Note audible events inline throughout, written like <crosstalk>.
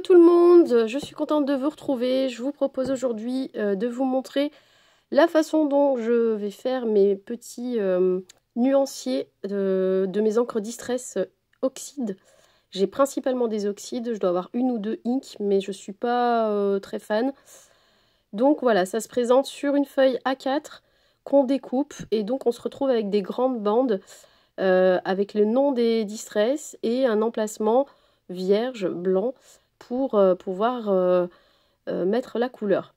tout le monde, je suis contente de vous retrouver. Je vous propose aujourd'hui euh, de vous montrer la façon dont je vais faire mes petits euh, nuanciers de, mes encres distress euh, oxyde. J'ai principalement des oxydes, je dois avoir une ou deux inks, mais je ne suis pas très fan. Donc voilà, ça se présente sur une feuille A4 qu'on découpe et donc on se retrouve avec des grandes bandes avec le nom des distress et un emplacement vierge, blanc, pour euh, pouvoir euh, euh, mettre la couleur.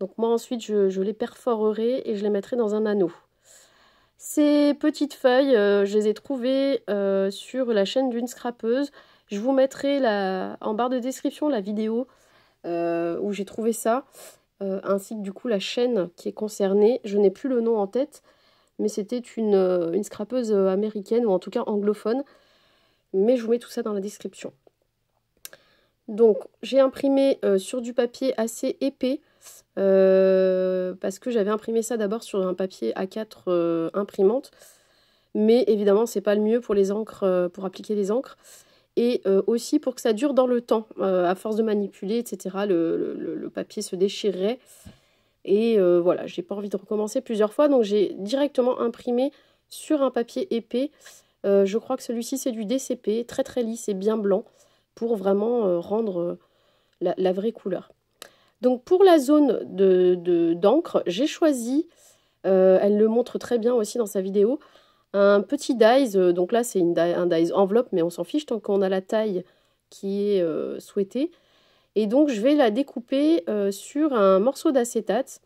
Donc moi ensuite je, les perforerai et je les mettrai dans un anneau. Ces petites feuilles, je les ai trouvées sur la chaîne d'une scrapeuse. Je vous mettrai en barre de description la vidéo où j'ai trouvé ça, ainsi que du coup la chaîne qui est concernée. Je n'ai plus le nom en tête, mais c'était une, une scrapeuse américaine ou en tout cas anglophone. Mais je vous mets tout ça dans la description. Donc j'ai imprimé euh, sur du papier assez épais euh, parce que j'avais imprimé ça d'abord sur un papier A4 euh, imprimante. Mais évidemment, c'est pas le mieux pour les encres, pour appliquer les encres. Et aussi pour que ça dure dans le temps. à force de manipuler, etc., le, papier se déchirerait. Et voilà, j'ai pas envie de recommencer plusieurs fois. Donc j'ai directement imprimé sur un papier épais. je crois que celui-ci c'est du DCP, très très lisse et bien blanc pour vraiment euh, rendre euh, la, vraie couleur. Donc pour la zone d'encre, de, d'encre, j'ai choisi, euh, elle le montre très bien aussi dans sa vidéo, un petit dies, donc là c'est un dies enveloppe, mais on s'en fiche tant qu'on a la taille qui est souhaitée. Et donc je vais la découper sur un morceau d'acétate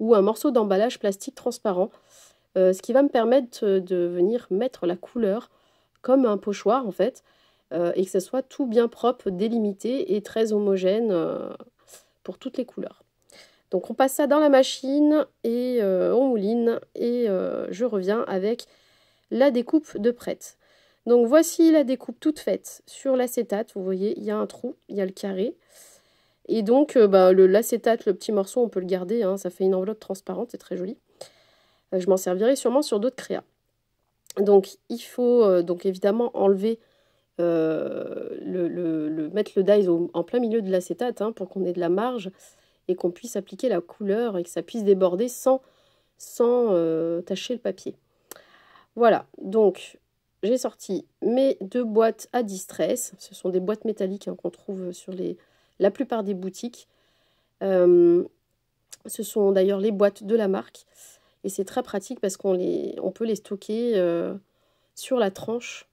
ou un morceau d'emballage plastique transparent, ce qui va me permettre de venir mettre la couleur comme un pochoir en fait, euh, et que ce soit tout bien propre, délimité et très homogène euh, pour toutes les couleurs. Donc on passe ça dans la machine et euh, on mouline et je reviens avec la découpe de prête. Donc voici la découpe toute faite sur l'acétate. Vous voyez, il y a un trou, il y a le carré. Et donc bah, le l'acétate, le petit morceau, on peut le garder. Hein. ça fait une enveloppe transparente, c'est très joli. je m'en servirai sûrement sur d'autres créas. Donc il faut donc évidemment enlever euh, le, mettre le dies en plein milieu de l'acétate hein, pour qu'on ait de la marge et qu'on puisse appliquer la couleur et que ça puisse déborder sans, sans euh, tacher le papier. Voilà, donc j'ai sorti mes deux boîtes à distress. Ce sont des boîtes métalliques hein, qu'on trouve sur les, la plupart des boutiques. Euh, ce sont d'ailleurs les boîtes de la marque. Et c'est très pratique parce qu'on les, on peut les stocker sur la tranche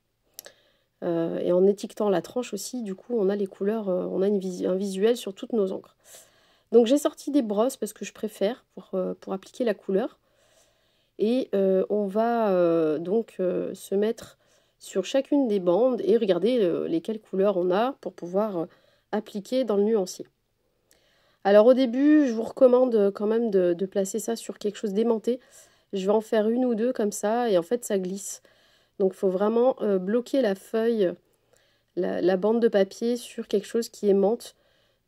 euh, et en étiquetant la tranche aussi, du coup, on a les couleurs, euh, on a un visuel sur toutes nos encres. Donc j'ai sorti des brosses parce que je préfère pour, euh, appliquer la couleur. Et on va donc se mettre sur chacune des bandes et regarder lesquelles couleurs on a pour pouvoir appliquer dans le nuancier. Alors au début, je vous recommande quand même de, de placer ça sur quelque chose d'aimanté. Je vais en faire une ou deux comme ça et en fait ça glisse. Donc il faut vraiment euh, bloquer la feuille, la, bande de papier sur quelque chose qui aimante.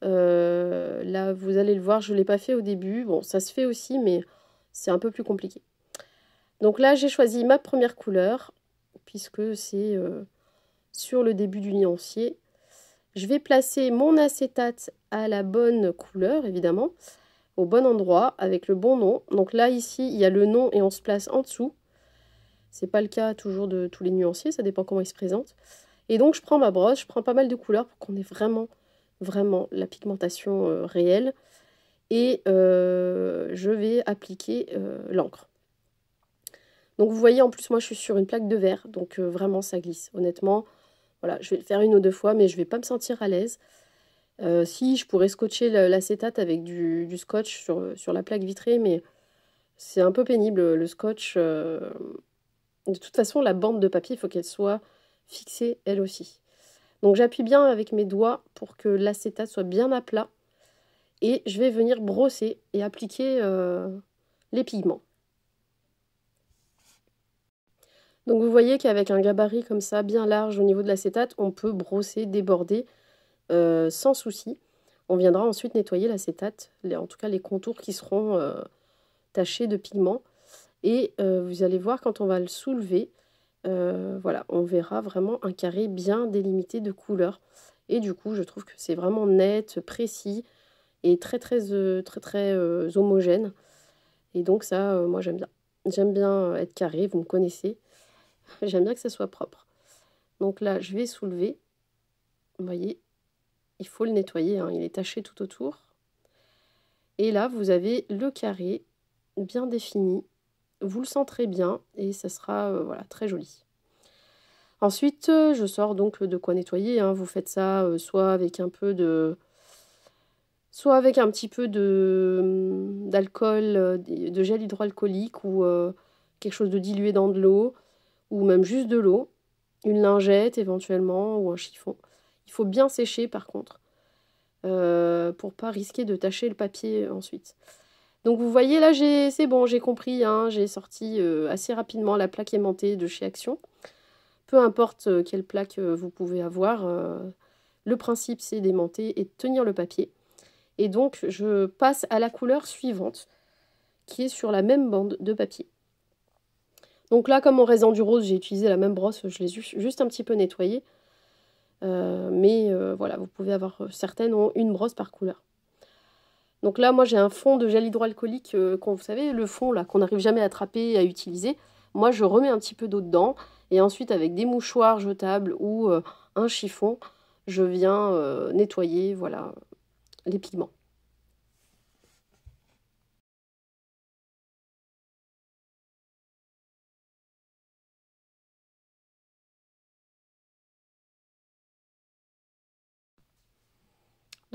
Euh, là, vous allez le voir, je ne l'ai pas fait au début. Bon, ça se fait aussi, mais c'est un peu plus compliqué. Donc là, j'ai choisi ma première couleur, puisque c'est euh, sur le début du nuancier. Je vais placer mon acétate à la bonne couleur, évidemment, au bon endroit, avec le bon nom. Donc là, ici, il y a le nom et on se place en dessous. C'est pas le cas toujours de tous les nuanciers, ça dépend comment ils se présentent. Et donc je prends ma brosse, je prends pas mal de couleurs pour qu'on ait vraiment, vraiment la pigmentation euh, réelle. Et euh, je vais appliquer euh, l'encre. Donc vous voyez, en plus moi je suis sur une plaque de verre, donc vraiment ça glisse. Honnêtement, voilà, je vais le faire une ou deux fois, mais je vais pas me sentir à l'aise. si je pourrais scotcher l'acétate avec du, scotch sur, sur la plaque vitrée, mais c'est un peu pénible le scotch. De toute façon, la bande de papier, il faut qu'elle soit fixée elle aussi. Donc j'appuie bien avec mes doigts pour que l'acétate soit bien à plat. Et je vais venir brosser et appliquer euh, les pigments. Donc vous voyez qu'avec un gabarit comme ça, bien large au niveau de l'acétate, on peut brosser, déborder euh, sans souci. On viendra ensuite nettoyer l'acétate, en tout cas les contours qui seront euh, tachés de pigments. Et euh, vous allez voir quand on va le soulever, euh, voilà, on verra vraiment un carré bien délimité de couleurs. Et du coup, je trouve que c'est vraiment net, précis et très très euh, très très, homogène. Et donc ça, moi j'aime bien. J'aime bien être carré, vous me connaissez. <laughs> j'aime bien que ça soit propre. Donc là, je vais soulever. Vous voyez, il faut le nettoyer, hein, il est taché tout autour. Et là, vous avez le carré bien défini vous le centrez bien et ça sera euh, voilà, très joli. Ensuite, euh, je sors donc de quoi nettoyer. Hein. Vous faites ça euh, soit avec un peu de. soit avec un petit peu de hum, d'alcool, de gel hydroalcoolique ou quelque chose de dilué dans de l'eau, ou même juste de l'eau, une lingette éventuellement, ou un chiffon. Il faut bien sécher par contre, pour pour pas risquer de tacher le papier ensuite. Donc vous voyez là, c'est bon, j'ai compris, hein. j'ai sorti euh, assez rapidement la plaque aimantée de chez Action. Peu importe euh, quelle plaque euh, vous pouvez avoir, le principe c'est d'aimanter et de tenir le papier. Et donc je passe à la couleur suivante qui est sur la même bande de papier. Donc là, comme en raison du rose, j'ai utilisé la même brosse, je l'ai juste un petit peu nettoyée. mais voilà, vous pouvez avoir, certaines ont une brosse par couleur. Donc là, moi, j'ai un fond de gel hydroalcoolique, euh, qu'on vous savez, le fond là qu'on n'arrive jamais à attraper et à utiliser. Moi, je remets un petit peu d'eau dedans et ensuite, avec des mouchoirs jetables ou euh, un chiffon, je viens euh, nettoyer, voilà, les pigments.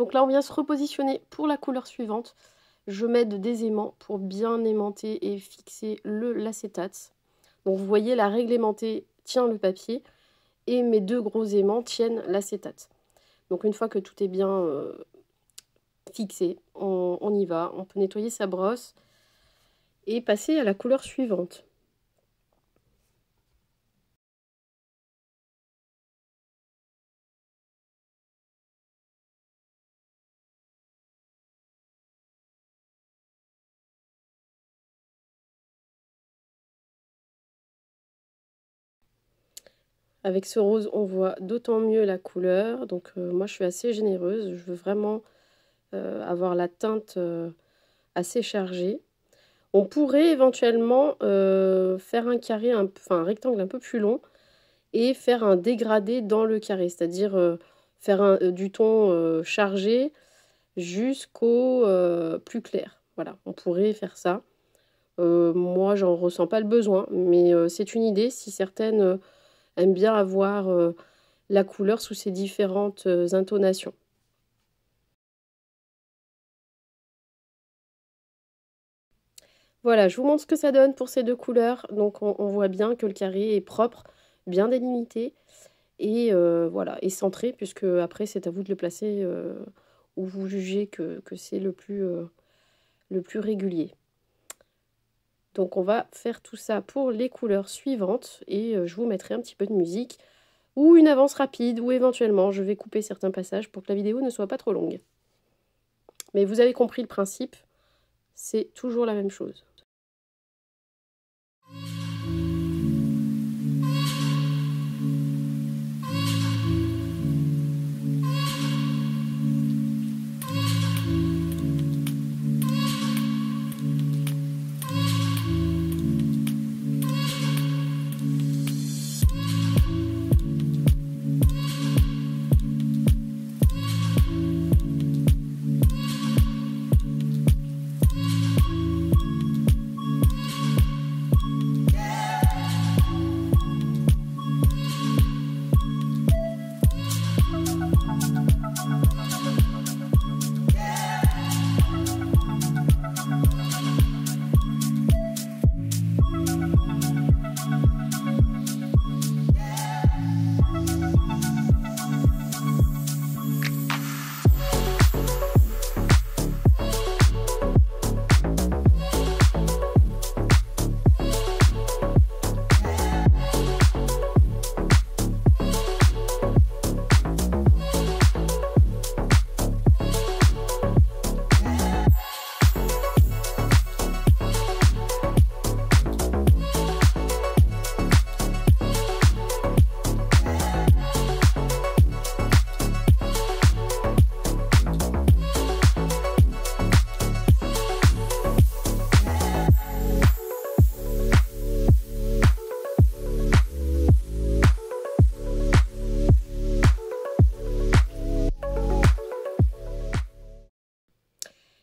Donc là, on vient se repositionner pour la couleur suivante. Je m'aide des aimants pour bien aimanter et fixer l'acétate. Donc vous voyez, la aimantée tient le papier et mes deux gros aimants tiennent l'acétate. Donc une fois que tout est bien euh, fixé, on y va. On peut nettoyer sa brosse et passer à la couleur suivante. Avec ce rose, on voit d'autant mieux la couleur. Donc euh, moi, je suis assez généreuse. Je veux vraiment euh, avoir la teinte euh, assez chargée. On pourrait éventuellement faire un carré, un, enfin un rectangle un peu plus long et faire un dégradé dans le carré, c'est-à-dire faire un, du ton chargé jusqu'au plus clair. Voilà, on pourrait faire ça. moi, j'en ressens pas le besoin, mais c'est une idée. Si certaines aime bien avoir euh, la couleur sous ses différentes euh, intonations. Voilà, je vous montre ce que ça donne pour ces deux couleurs. Donc on, voit bien que le carré est propre, bien délimité et euh, voilà, et centré puisque après c'est à vous de le placer où vous jugez que, c'est le plus le plus régulier. Donc on va faire tout ça pour les couleurs suivantes et euh, je vous mettrai un petit peu de musique ou une avance rapide ou éventuellement je vais couper certains passages pour que la vidéo ne soit pas trop longue. Mais vous avez compris le principe, c'est toujours la même chose.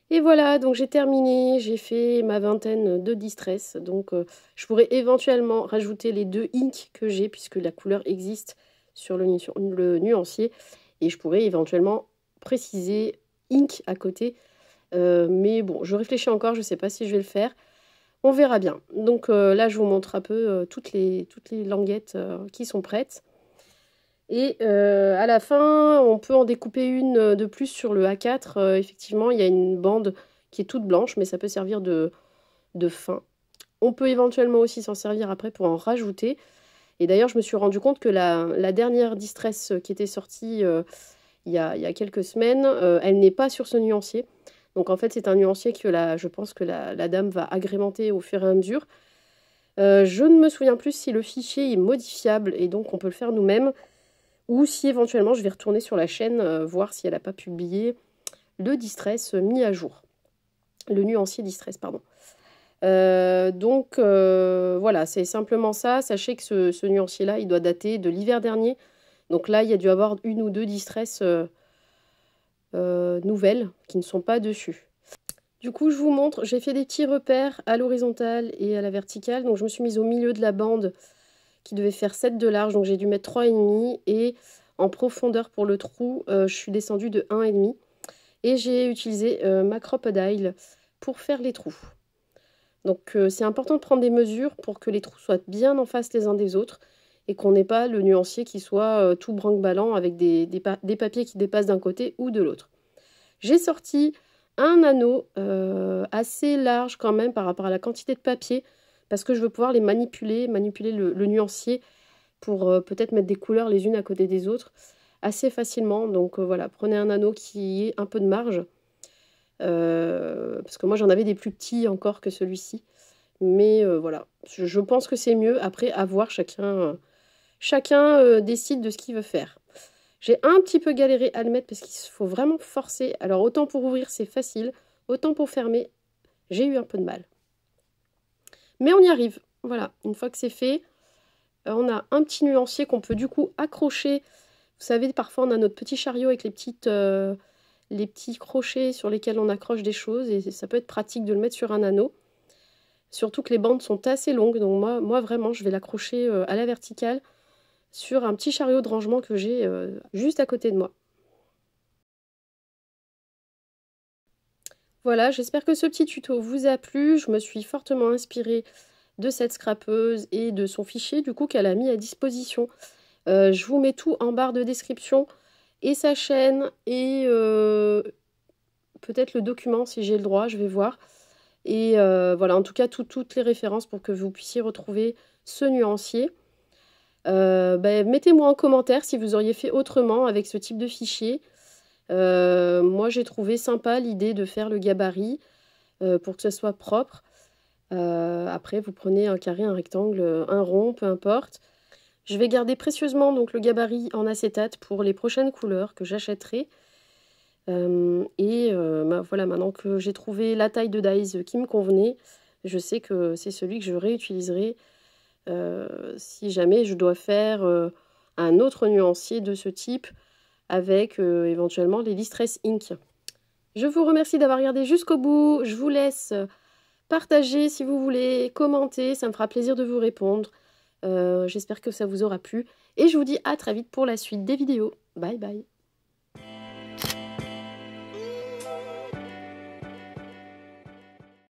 Et voilà, donc j'ai terminé, j'ai fait ma vingtaine de distress. Donc euh, je pourrais éventuellement rajouter les deux inks que j'ai, puisque la couleur existe sur le, nuancier. Et je pourrais éventuellement préciser ink à côté. Euh, mais bon, je réfléchis encore, je ne sais pas si je vais le faire. On verra bien. Donc euh, là, je vous montre un peu toutes, les, toutes les languettes qui sont prêtes. Et euh, à la fin, on peut en découper une euh, de plus sur le A4. Euh, effectivement, il y a une bande qui est toute blanche, mais ça peut servir de, de fin. On peut éventuellement aussi s'en servir après pour en rajouter. Et d'ailleurs, je me suis rendu compte que la, dernière distress qui était sortie il, y a, quelques semaines, elle n'est pas sur ce nuancier. Donc en fait, c'est un nuancier que la, je pense que la, la, dame va agrémenter au fur et à mesure. je ne me souviens plus si le fichier est modifiable et donc on peut le faire nous-mêmes ou si éventuellement je vais retourner sur la chaîne euh, voir si elle n'a pas publié le distress mis à jour, le nuancier distress, pardon. Euh, donc euh, voilà, c'est simplement ça. Sachez que ce, ce nuancier-là, il doit dater de l'hiver dernier. Donc là, il y a dû avoir une ou deux distress nouvelles qui ne sont pas dessus. Du coup, je vous montre, j'ai fait des petits repères à l'horizontale et à la verticale. Donc je me suis mise au milieu de la bande qui devait faire 7 de large, donc j'ai dû mettre 3,5 et en profondeur pour le trou, euh, je suis descendue de 1,5 et j'ai utilisé euh, ma ma crocodile pour faire les trous. Donc euh, c'est important de prendre des mesures pour que les trous soient bien en face les uns des autres et qu'on n'ait pas le nuancier qui soit tout branque-ballant avec des, papiers qui dépassent d'un côté ou de l'autre. J'ai sorti un anneau assez large quand même par rapport à la quantité de papier parce que je veux pouvoir les manipuler, manipuler le, nuancier pour euh, peut-être mettre des couleurs les unes à côté des autres assez facilement. Donc euh, voilà, prenez un anneau qui ait un peu de marge. Euh, parce que moi j'en avais des plus petits encore que celui-ci. Mais voilà, je, pense que c'est mieux. Après, avoir chacun, chacun décide de ce qu'il veut faire. J'ai un petit peu galéré à le mettre parce qu'il faut vraiment forcer. Alors autant pour ouvrir c'est facile, autant pour fermer, j'ai eu un peu de mal. Mais on y arrive. Voilà, une fois que c'est fait, euh, on a un petit nuancier qu'on peut du coup accrocher. Vous savez, parfois on a notre petit chariot avec les, petites, euh, les petits crochets sur lesquels on accroche des choses et ça peut être pratique de le mettre sur un anneau. Surtout que les bandes sont assez longues, donc moi, moi vraiment je vais l'accrocher euh, à la verticale sur un petit chariot de rangement que j'ai juste à côté de moi. Voilà, j'espère que ce petit tuto vous a plu. Je me suis fortement inspirée de cette scrapeuse et de son fichier du coup qu'elle a mis à disposition. Euh, je vous mets tout en barre de description et sa chaîne et euh, peut-être le document si j'ai le droit, je vais voir. Et euh, voilà, en tout cas, toutes les références pour que vous puissiez retrouver ce nuancier. Ben, mettez-moi en commentaire si vous auriez fait autrement avec ce type de fichier. Euh, moi, j'ai trouvé sympa l'idée de faire le gabarit euh, pour que ce soit propre. Euh, après, vous prenez un carré, un rectangle, un rond, peu importe. Je vais garder précieusement donc le gabarit en acétate pour les prochaines couleurs que j'achèterai. et bah, voilà, maintenant que j'ai trouvé la taille de dies qui me convenait, je sais que c'est celui que je réutiliserai si jamais je dois faire un autre nuancier de ce type avec euh, éventuellement les Distress Ink. Je vous remercie d'avoir regardé jusqu'au bout. Je vous laisse partager si vous voulez, commenter, ça me fera plaisir de vous répondre. Euh, j'espère que ça vous aura plu. Et je vous dis à très vite pour la suite des vidéos. Bye bye